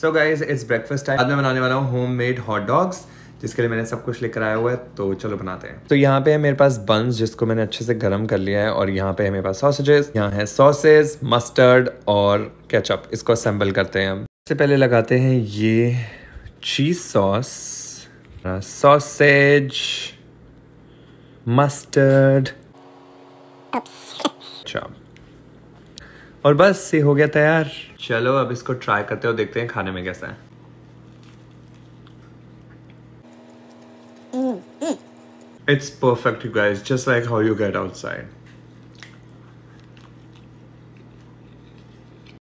so guys it's breakfast time आज मैं बनाने वाला हूँ होम मेड हॉट डॉग्स जिसके लिए मैंने सब कुछ लेकर आया हुआ है तो चलो बनाते हैं तो यहाँ पे है मेरे पास बंस जिसको मैंने अच्छे से गर्म कर लिया है और यहाँ पे है मेरे पास सॉसेजेस यहाँ है सॉसेज मस्टर्ड और केचप इसको असेंबल करते हैं हम सबसे पहले लगाते हैं ये चीज सॉस सॉसेज मस्टर्ड अच्छा और बस ये हो गया तैयार चलो अब इसको ट्राई करते हो देखते हैं खाने में कैसा है it's perfect you guys just like how you get outside